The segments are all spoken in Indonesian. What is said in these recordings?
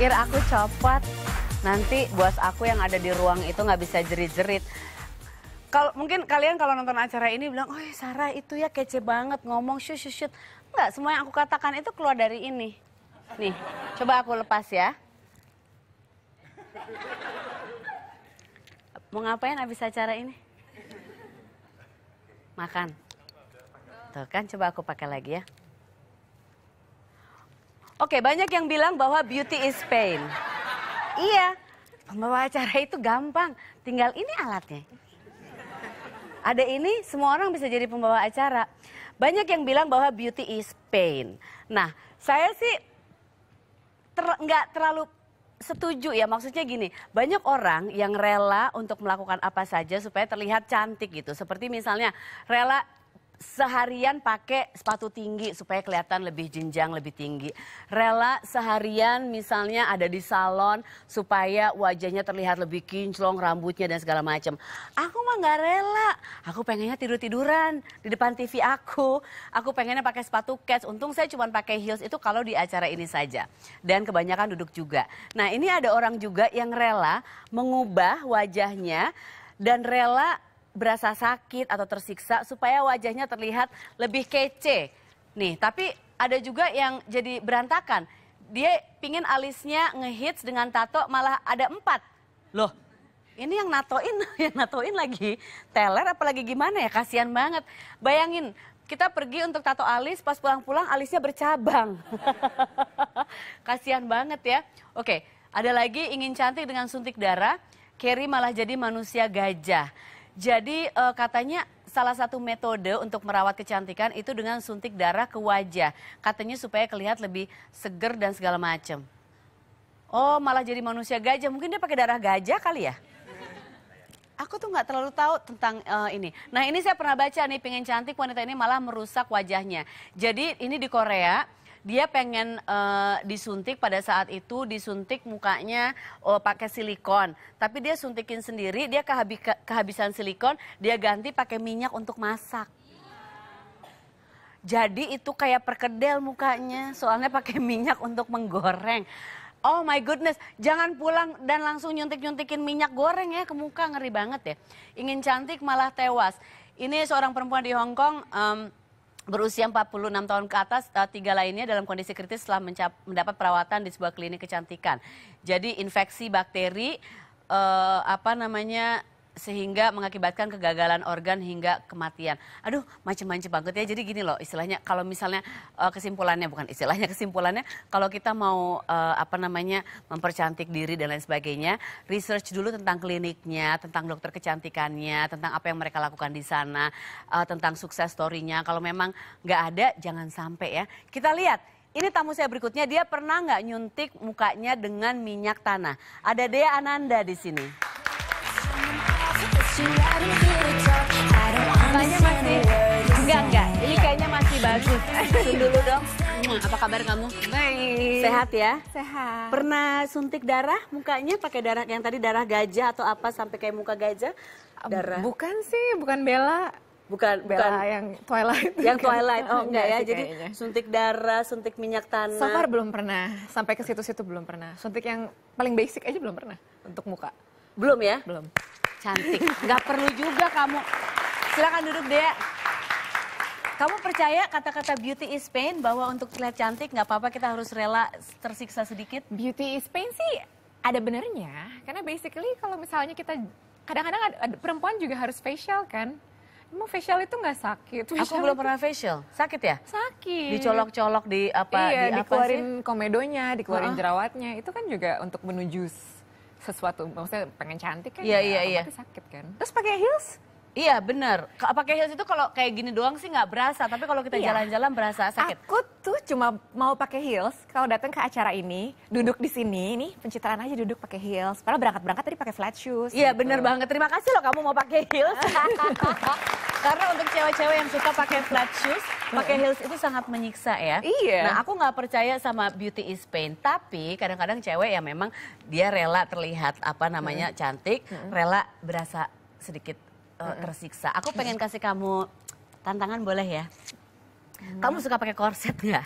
pikir aku copot. Nanti bos aku yang ada di ruang itu nggak bisa jerit-jerit. Kalau mungkin kalian kalau nonton acara ini bilang, "Oh, Sarah itu ya kece banget ngomong syut syut syut." Enggak, semua yang aku katakan itu keluar dari ini. Nih, coba aku lepas ya. Mau ngapain habis acara ini? Makan. Tuh kan, coba aku pakai lagi ya. Oke, banyak yang bilang bahwa beauty is pain. Iya, pembawa acara itu gampang. Tinggal ini alatnya. Ada ini, semua orang bisa jadi pembawa acara. Banyak yang bilang bahwa beauty is pain. Nah, saya sih ter nggak terlalu setuju ya maksudnya gini banyak orang yang rela untuk melakukan apa saja supaya terlihat cantik gitu seperti misalnya rela seharian pakai sepatu tinggi supaya kelihatan lebih jenjang, lebih tinggi. Rela seharian misalnya ada di salon supaya wajahnya terlihat lebih kinclong, rambutnya dan segala macam. Aku mah nggak rela. Aku pengennya tidur-tiduran di depan TV aku. Aku pengennya pakai sepatu cats. Untung saya cuma pakai heels itu kalau di acara ini saja. Dan kebanyakan duduk juga. Nah ini ada orang juga yang rela mengubah wajahnya dan rela berasa sakit atau tersiksa supaya wajahnya terlihat lebih kece. Nih, tapi ada juga yang jadi berantakan. Dia pingin alisnya ngehits dengan tato malah ada empat. Loh, ini yang natoin, yang natoin lagi teler apalagi gimana ya, kasihan banget. Bayangin, kita pergi untuk tato alis, pas pulang-pulang alisnya bercabang. kasihan banget ya. Oke, ada lagi ingin cantik dengan suntik darah, Kerry malah jadi manusia gajah. Jadi uh, katanya salah satu metode untuk merawat kecantikan itu dengan suntik darah ke wajah. Katanya supaya kelihat lebih seger dan segala macam. Oh, malah jadi manusia gajah. Mungkin dia pakai darah gajah kali ya? Aku tuh gak terlalu tahu tentang uh, ini. Nah, ini saya pernah baca nih, pengen cantik wanita ini malah merusak wajahnya. Jadi ini di Korea dia pengen uh, disuntik pada saat itu disuntik mukanya uh, pakai silikon, tapi dia suntikin sendiri, dia kehabi kehabisan silikon, dia ganti pakai minyak untuk masak. Jadi itu kayak perkedel mukanya, soalnya pakai minyak untuk menggoreng. Oh my goodness, jangan pulang dan langsung nyuntik-nyuntikin minyak goreng ya ke muka, ngeri banget ya. Ingin cantik malah tewas. Ini seorang perempuan di Hong Kong um, berusia 46 tahun ke atas, eh, tiga lainnya dalam kondisi kritis setelah mencap, mendapat perawatan di sebuah klinik kecantikan. Jadi infeksi bakteri, eh, apa namanya, sehingga mengakibatkan kegagalan organ hingga kematian. Aduh, macam-macam banget ya. Jadi gini loh, istilahnya kalau misalnya eh, kesimpulannya bukan istilahnya kesimpulannya, kalau kita mau eh, apa namanya mempercantik diri dan lain sebagainya, research dulu tentang kliniknya, tentang dokter kecantikannya, tentang apa yang mereka lakukan di sana, eh, tentang sukses storynya. Kalau memang nggak ada, jangan sampai ya. Kita lihat ini tamu saya berikutnya, dia pernah nggak nyuntik mukanya dengan minyak tanah. Ada Dea Ananda di sini. Mukanya masih enggak enggak. Ini kayaknya masih bagus. dulu dong. Apa kabar kamu? Baik. Sehat ya? Sehat. Pernah suntik darah mukanya pakai darah yang tadi darah gajah atau apa sampai kayak muka gajah? Darah. Bukan sih, bukan Bella bukan Bella bukan yang Twilight yang kan? Twilight oh enggak ya jadi kayaknya. suntik darah suntik minyak tanah so far belum pernah sampai ke situ-situ belum pernah suntik yang paling basic aja belum pernah untuk muka belum ya belum cantik. Gak perlu juga kamu. Silahkan duduk, Dea. Kamu percaya kata-kata beauty is pain bahwa untuk terlihat cantik gak apa-apa kita harus rela tersiksa sedikit? Beauty is pain sih ada benernya. Karena basically kalau misalnya kita kadang-kadang perempuan juga harus facial kan. Emang facial itu gak sakit? Facial aku belum pernah facial. Sakit ya? Sakit. Dicolok-colok di apa? Iya, di dikeluarin sih? komedonya, dikeluarin uh jerawatnya. Itu kan juga untuk menuju sesuatu maksudnya pengen cantik kan iya, ya, iya, iya. sakit kan terus pakai heels Iya benar. Pakai heels itu kalau kayak gini doang sih nggak berasa, tapi kalau kita iya. jalan-jalan iya. berasa sakit. Aku tuh cuma mau pakai heels kalau datang ke acara ini, duduk di sini, ini pencitraan aja duduk pakai heels. Padahal berangkat-berangkat tadi pakai flat shoes. Iya gitu. benar banget. Terima kasih loh kamu mau pakai heels. Karena untuk cewek-cewek yang suka pakai flat shoes, pakai heels itu sangat menyiksa ya. Iya. Nah aku nggak percaya sama beauty is pain, tapi kadang-kadang cewek yang memang dia rela terlihat apa namanya cantik, rela berasa sedikit uh, tersiksa. Aku pengen kasih kamu tantangan boleh ya? Hmm. Kamu suka pakai korset ya?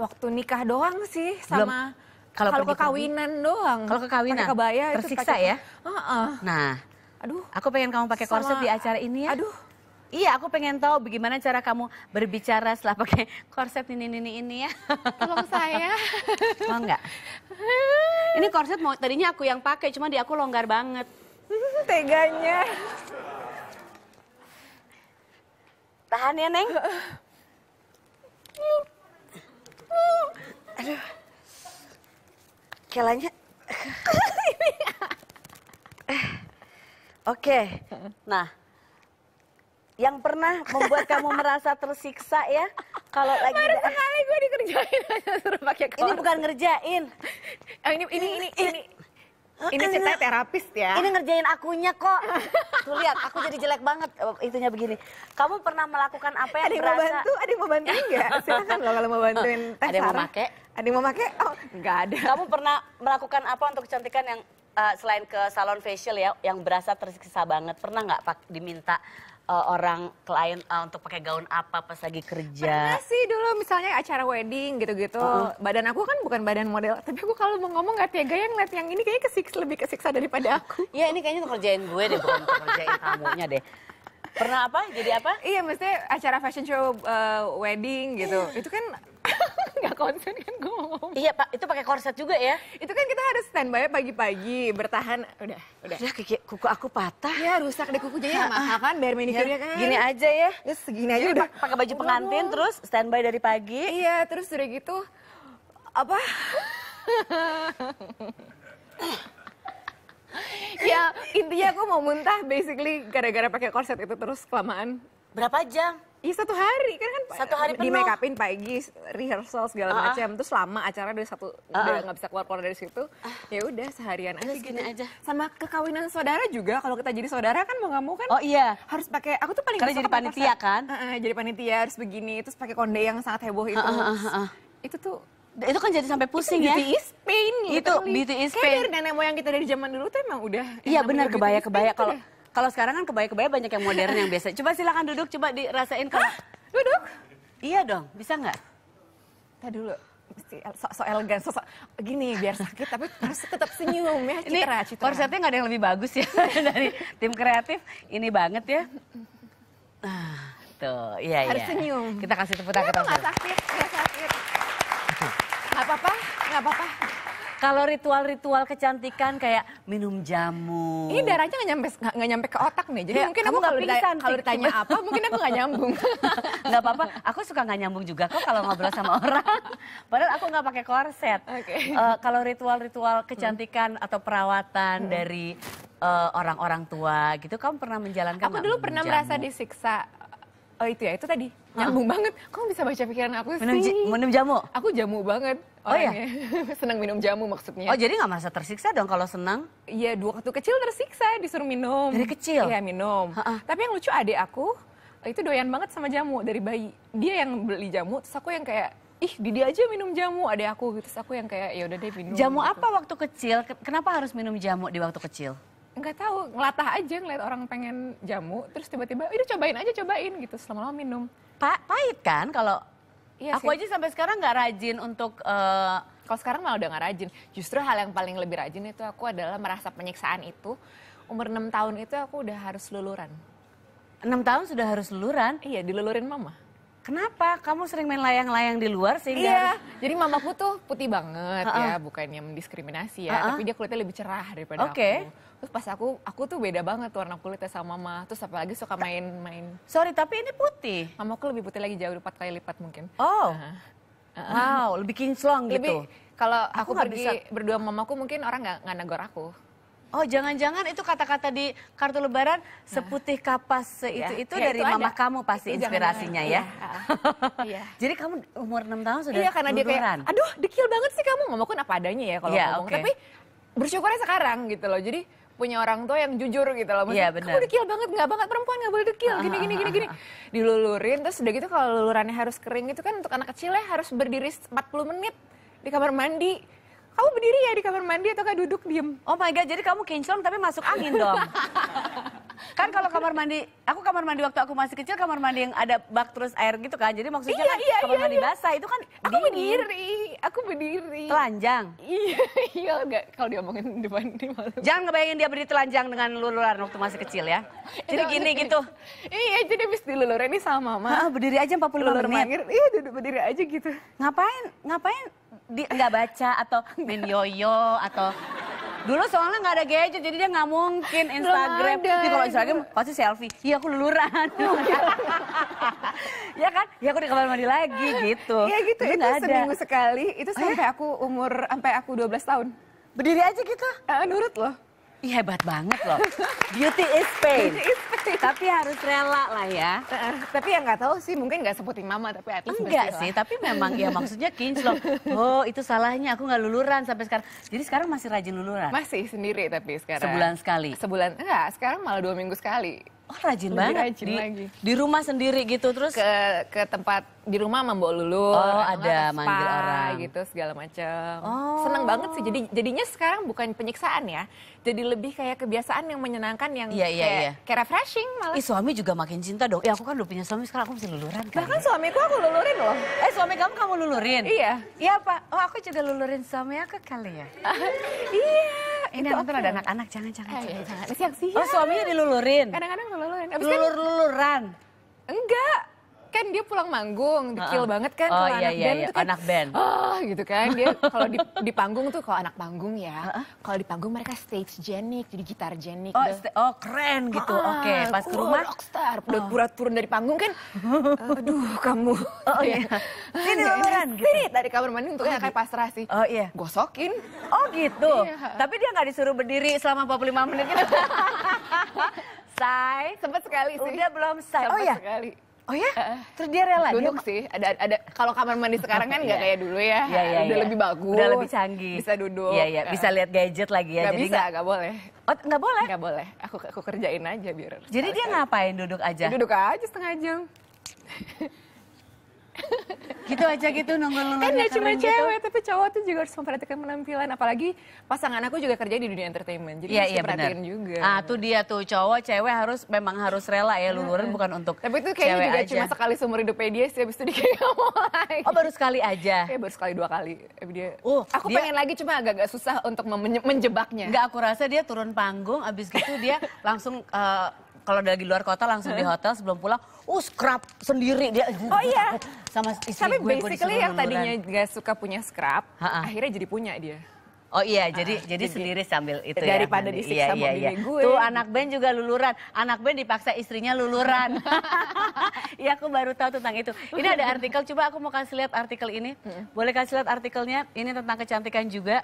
Waktu nikah doang sih sama kalau, kalau kekawinan pergi. doang. Kalau kekawinan. kebaya tersiksa itu ya? Uh -uh. Nah, aduh. Aku pengen kamu pakai korset sama, di acara ini ya. Aduh. Iya, aku pengen tahu bagaimana cara kamu berbicara setelah pakai korset ini ini ini ya. Tolong saya. Mau enggak? Ini korset mau tadinya aku yang pakai, cuma di aku longgar banget. Teganya. Tahan ya, Neng. Aduh. Kelanya. Oke, nah yang pernah membuat kamu merasa tersiksa ya kalau lagi baru sekali gue dikerjain aja suruh pakai kaos. Ini bukan ngerjain. Oh, ini ini ini ini ini ceritanya terapis ya. Ini ngerjain akunya kok. Tuh lihat, aku jadi jelek banget eh, itunya begini. Kamu pernah melakukan apa yang ada berasa... mau bantu? Ada yang mau bantu enggak? Silakan loh kalau mau bantuin Teh Ada yang mau pake? Ada mau pake? Oh, enggak ada. Kamu pernah melakukan apa untuk kecantikan yang uh, selain ke salon facial ya yang berasa tersiksa banget? Pernah nggak Pak diminta uh, orang klien uh, untuk pakai gaun apa pas lagi kerja. Pernah sih dulu misalnya acara wedding gitu-gitu. Uh Badan aku kan bukan badan model, tapi aku kalau mau ngomong nggak tega yang ngeliat yang ini kayaknya kesiksa lebih kesiksa daripada aku. Iya ini kayaknya kerjain gue deh bukan kerjain tamunya deh. Pernah apa? Jadi apa? Iya, mesti acara fashion show uh, wedding gitu. Iya. Itu kan nggak konsen kan gue ngomong. Iya pak, itu pakai korset juga ya? Itu kan kita harus standby pagi-pagi, bertahan. Udah, udah. Udah kiki, kuku aku patah. Ya rusak deh kuku jadi makan biar ya, kan, ya kan. Gini aja ya. Ya segini aja iya, udah. Pakai baju pengantin udah, terus standby dari pagi. Iya terus udah gitu apa? ya intinya aku mau muntah basically gara-gara pakai korset itu terus kelamaan. Berapa jam? Iya satu hari kan kan satu hari di make upin pagi rehearsal segala uh-uh. macam terus lama acara dari satu uh-uh. udah ah, nggak bisa keluar keluar dari situ uh. ya udah seharian aja gitu. aja sama kekawinan saudara juga kalau kita jadi saudara kan mau nggak mau kan oh iya harus pakai aku tuh paling karena jadi panitia pasal, kan uh-uh, jadi panitia harus begini terus pakai konde yang sangat heboh itu uh-uh, Terus, itu tuh nah, itu kan jadi sampai pusing ya. Beauty is pain. Itu beauty is pain. Kayak dari nenek moyang kita dari zaman dulu tuh emang udah. Iya benar gitu, kebaya kebaya kalau kalau sekarang kan kebaya-kebaya banyak yang modern yang biasa. Coba silakan duduk, coba dirasain kalau duduk. Iya dong, bisa nggak? Tadi dulu sok so elegan, so, so, gini biar sakit tapi harus tetap senyum ya citra, ini, citra. Korsetnya nggak ada yang lebih bagus ya dari tim kreatif ini banget ya. Ah, tuh, iya harus iya. Harus senyum. Kita kasih tepuk tangan. Iya, Kenapa nggak sakit? Nggak sakit. Nggak apa-apa, nggak apa-apa. Kalau ritual-ritual kecantikan kayak minum jamu. Ini darahnya nggak nyampe nggak nyampe ke otak nih. Jadi ya, mungkin aku kalau ditanya, kalau ditanya apa, mungkin aku nggak nyambung. Nggak apa-apa. Aku suka nggak nyambung juga kok kalau ngobrol sama orang. Padahal aku nggak pakai korset. Okay. Uh, eh, kalau ritual-ritual kecantikan hmm. atau perawatan hmm. dari eh, orang-orang uh, tua gitu, kamu pernah menjalankan? Aku dulu pernah jamu? merasa disiksa. Oh itu ya, itu tadi nyambung ah. banget. Kamu bisa baca pikiran aku minum, sih. Minum jamu? Aku jamu banget. Oh iya? senang minum jamu maksudnya. Oh jadi gak merasa tersiksa dong kalau senang? Iya dua waktu kecil tersiksa disuruh minum. Dari kecil? Iya minum. Ha Tapi yang lucu adik aku itu doyan banget sama jamu dari bayi. Dia yang beli jamu terus aku yang kayak ih Didi aja minum jamu Adik aku terus aku yang kayak ya udah deh minum jamu gitu. apa waktu kecil kenapa harus minum jamu di waktu kecil nggak tahu ngelatah aja ngeliat orang pengen jamu terus tiba-tiba udah cobain aja cobain gitu selama lama minum pa pahit kan kalau Iya aku aja sampai sekarang nggak rajin untuk uh, kalau sekarang malah udah nggak rajin. Justru hal yang paling lebih rajin itu aku adalah merasa penyiksaan itu. Umur 6 tahun itu aku udah harus luluran. 6 tahun sudah harus luluran? Iya, dilulurin mama. Kenapa? Kamu sering main layang-layang di luar sehingga Iya. Jadi mamaku tuh putih banget uh -uh. ya, bukannya mendiskriminasi ya, uh -uh. tapi dia kulitnya lebih cerah daripada okay. aku. Terus pas aku, aku tuh beda banget warna kulitnya sama mama. Terus apalagi suka main-main. Sorry, tapi ini putih. Mama aku lebih putih lagi jauh lipat kali lipat mungkin. Oh. Uh -huh. Wow, lebih kinclong gitu. kalau aku, aku pergi bisa... berdua mamaku mungkin orang nggak nggak aku. Oh jangan-jangan itu kata-kata di kartu lebaran nah. seputih kapas ya. itu ya, itu ya, dari itu mama kamu pasti itu inspirasinya ya. Iya, iya. Jadi kamu umur 6 tahun sudah Iya karena dia kayak aduh dekil banget sih kamu ngomongin pun apa adanya ya kalau ya, ngomong okay. tapi bersyukurnya sekarang gitu loh. Jadi punya orang tua yang jujur gitu loh. Iya, ya, kamu dekil banget, nggak banget perempuan nggak boleh dekil, gini gini gini gini. Dilulurin, terus udah gitu kalau lulurannya harus kering itu kan untuk anak kecil ya harus berdiri 40 menit di kamar mandi kamu berdiri ya di kamar mandi atau kayak duduk diem? Oh my god, jadi kamu kinclong tapi masuk angin dong. kan kalau kamar mandi, aku kamar mandi waktu aku masih kecil kamar mandi yang ada bak terus air gitu kan. Jadi maksudnya iya, kan iya, kamar iya, mandi iya. basah itu kan aku dingin. berdiri, aku berdiri. Telanjang. Iya, iya enggak kalau diomongin di di malu. Jangan ngebayangin dia berdiri telanjang dengan luluran waktu masih kecil ya. Jadi gini gitu. Iya, jadi habis dilulurin ini sama mama. Heeh, berdiri aja 45 menit. Iya, duduk berdiri aja gitu. Ngapain? Ngapain? di, nggak baca atau main yoyo atau Dulu soalnya nggak ada gadget, jadi dia nggak mungkin Instagram. di kalau gitu. Instagram pasti selfie. Iya aku luluran. ya kan? Ya aku di kamar mandi lagi gitu. Iya gitu. Dulu itu ada. seminggu sekali. Itu sampai oh, ya? aku umur sampai aku 12 tahun. Berdiri aja gitu? Uh, nurut loh. Ih hebat banget loh. Beauty is pain. Beauty is pain. Tapi harus rela lah ya. Uh, tapi yang nggak tahu sih mungkin nggak seputih mama tapi at least Enggak sih, tapi memang ya maksudnya loh. Oh itu salahnya aku nggak luluran sampai sekarang. Jadi sekarang masih rajin luluran? Masih sendiri tapi sekarang. Sebulan sekali? Sebulan, enggak sekarang malah dua minggu sekali. Oh rajin Lebih banget. Rajin di, lagi. di rumah sendiri gitu terus ke ke tempat di rumah sama Mbok Lulu. Oh ada spa, manggil orang gitu segala macam. Oh. Seneng banget sih jadi jadinya sekarang bukan penyiksaan ya. Jadi lebih kayak kebiasaan yang menyenangkan yang iya, iya, kayak, iya. kayak refreshing malah. Ih, suami juga makin cinta dong. Ya aku kan udah punya suami sekarang aku mesti luluran kan. Bahkan suamiku aku lulurin loh. Eh suami kamu kamu lulurin? Iya. Iya Pak. Oh aku juga lulurin suami aku kali ya. iya ini nanti okay. ada anak-anak jangan jangan. Eh, jangan. Siang siang. Iya. Oh suaminya dilulurin. Kadang-kadang dilulurin. Kan Lulur luluran. enggak kan dia pulang manggung, kecil uh -uh. banget kan oh, kalau iya, anak iya, band iya. itu kan anak band. Oh, gitu kan. Dia kalau di, di panggung tuh kalau anak panggung ya, uh -uh. kalau di panggung mereka stage genic jadi gitar genic Oh, gitu. oh keren gitu. Ah, Oke, okay. pas ke uh, rumah rockstar, udah burat oh. turun dari panggung kan. Aduh, kamu. Oh iya. Sini lamaran gitu. Sini dari kamar mandi untuk oh, kayak pasrah sih. Oh iya. Gosokin. Oh gitu. Iya. Tapi dia nggak disuruh berdiri selama 45 menit gitu. Say, sempat sekali sih. Udah belum say. Oh, Sempet oh iya. sekali. Oh ya? Uh, Terus dia rela? Duduk dia... sih. Ada ada kalau kamar mandi sekarang kan nggak iya. kayak dulu ya. Yeah, yeah, udah yeah. lebih bagus. Udah lebih canggih. Bisa duduk. Iya, iya. Bisa lihat gadget lagi ya. Gak jadi bisa, nggak boleh. Oh, nggak boleh? Nggak boleh. Aku aku kerjain aja biar. Jadi dia ngapain duduk aja? Duduk aja setengah jam. gitu aja gitu nunggu lu kan gak cuma gitu. cewek tapi cowok tuh juga harus memperhatikan penampilan apalagi pasangan aku juga kerja di dunia entertainment jadi ya, iya, yeah, bener. juga ah tuh dia tuh cowok cewek harus memang harus rela ya luluran hmm. bukan untuk tapi itu kayaknya juga aja. cuma sekali seumur hidupnya dia sih habis itu dia kayak mau lagi oh baru sekali aja ya baru sekali dua kali dia uh, aku dia... pengen lagi cuma agak-agak susah untuk menjebaknya nggak aku rasa dia turun panggung abis gitu dia langsung uh, kalau dari luar kota langsung di hotel sebelum pulang, uh scrub sendiri dia. Oh iya. Sama istri Tapi gue, basically gue yang tadinya kan. gak suka punya scrub, ha -ha. akhirnya jadi punya dia. Oh iya, jadi, ah, jadi sendiri sambil itu daripada ya. Daripada disiksa iya, iya, iya. gue. Tuh anak Ben juga luluran. Anak Ben dipaksa istrinya luluran. Iya, aku baru tahu tentang itu. Ini ada artikel, coba aku mau kasih lihat artikel ini. Boleh kasih lihat artikelnya? Ini tentang kecantikan juga.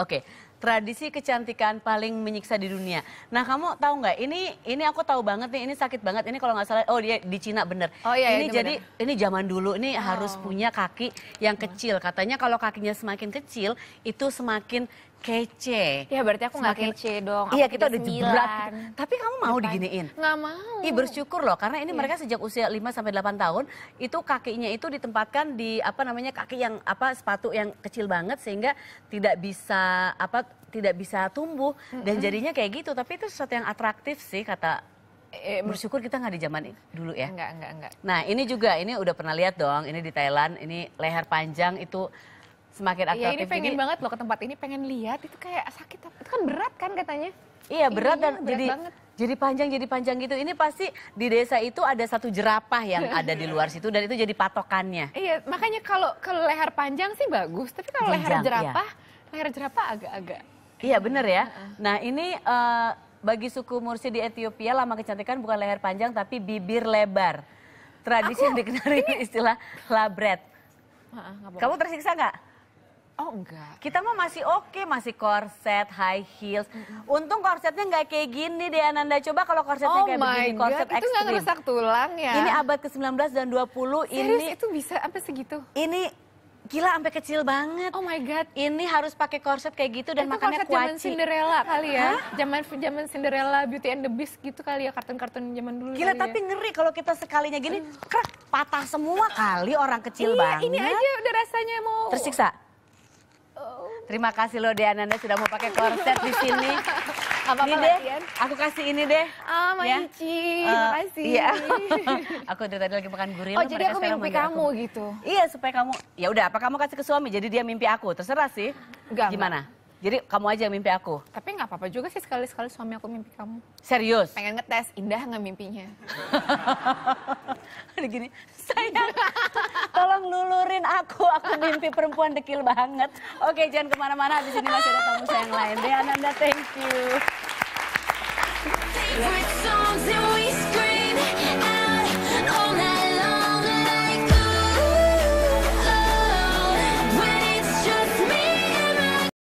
Oke, tradisi kecantikan paling menyiksa di dunia. Nah kamu tahu nggak? Ini ini aku tahu banget nih. Ini sakit banget. Ini kalau nggak salah, oh dia di Cina bener. Oh iya. Ini jadi bener. ini zaman dulu. Ini oh. harus punya kaki yang kecil. Katanya kalau kakinya semakin kecil itu semakin kece. Ya berarti aku nggak kece dong. Iya kita udah jebrat. Gitu. Tapi kamu mau Depan. diginiin? Nggak mau. Iya bersyukur loh karena ini yeah. mereka sejak usia 5 sampai delapan tahun itu kakinya itu ditempatkan di apa namanya kaki yang apa sepatu yang kecil banget sehingga tidak bisa apa tidak bisa tumbuh dan jadinya kayak gitu. Tapi itu sesuatu yang atraktif sih kata eh, bersyukur kita nggak di zaman dulu ya. Enggak, enggak, enggak. Nah ini juga, ini udah pernah lihat dong, ini di Thailand, ini leher panjang itu semakin aktif. Iya ini pengen jadi, banget loh ke tempat ini pengen lihat itu kayak sakit itu kan berat kan katanya. Iya berat dan berat jadi banget. jadi panjang jadi panjang gitu. Ini pasti di desa itu ada satu jerapah yang ada di luar situ dan itu jadi patokannya. Iya makanya kalau kalau leher panjang sih bagus tapi kalau leher iya. jerapah iya. leher jerapah agak-agak. Iya benar ya. Nah ini uh, bagi suku Mursi di Ethiopia lama kecantikan bukan leher panjang tapi bibir lebar. Tradisi Aku, yang dikenal ini istilah labret. Kamu tersiksa nggak? Oh enggak. Kita mah masih oke, okay, masih korset, high heels. Untung korsetnya enggak kayak gini deh Ananda. Coba kalau korsetnya oh kayak begini, korset God, ekstrim. itu nggak ngerusak tulang ya. Ini abad ke-19 dan 20 Serius, ini. itu bisa sampai segitu? Ini gila sampai kecil banget. Oh my god. Ini harus pakai korset kayak gitu dan itu makannya korset zaman Cinderella kali ya. Zaman zaman Cinderella Beauty and the Beast gitu kali ya kartun-kartun zaman dulu. Gila tapi ya. ngeri kalau kita sekalinya gini, uh. krek, patah semua kali orang kecil iya, banget. ini aja udah rasanya mau tersiksa. Terima kasih loh Diana, Nanda sudah mau pakai korset di sini. Apa apa deh, aku kasih ini deh. Oh, ah, Manci, ya. uh, makasih. Iya. aku dari tadi lagi makan gurih. Oh, jadi aku mimpi kamu aku. gitu. Iya, supaya kamu ya udah apa kamu kasih ke suami jadi dia mimpi aku. Terserah sih. Gak Gimana? Jadi kamu aja yang mimpi aku. Tapi nggak apa-apa juga sih sekali-sekali suami aku mimpi kamu. Serius? Pengen ngetes, indah nggak mimpinya? Ada gini, sayang tolong lulurin aku, aku mimpi perempuan dekil banget. Oke jangan kemana-mana, di sini masih ada tamu saya yang lain. deh. Ananda, thank you.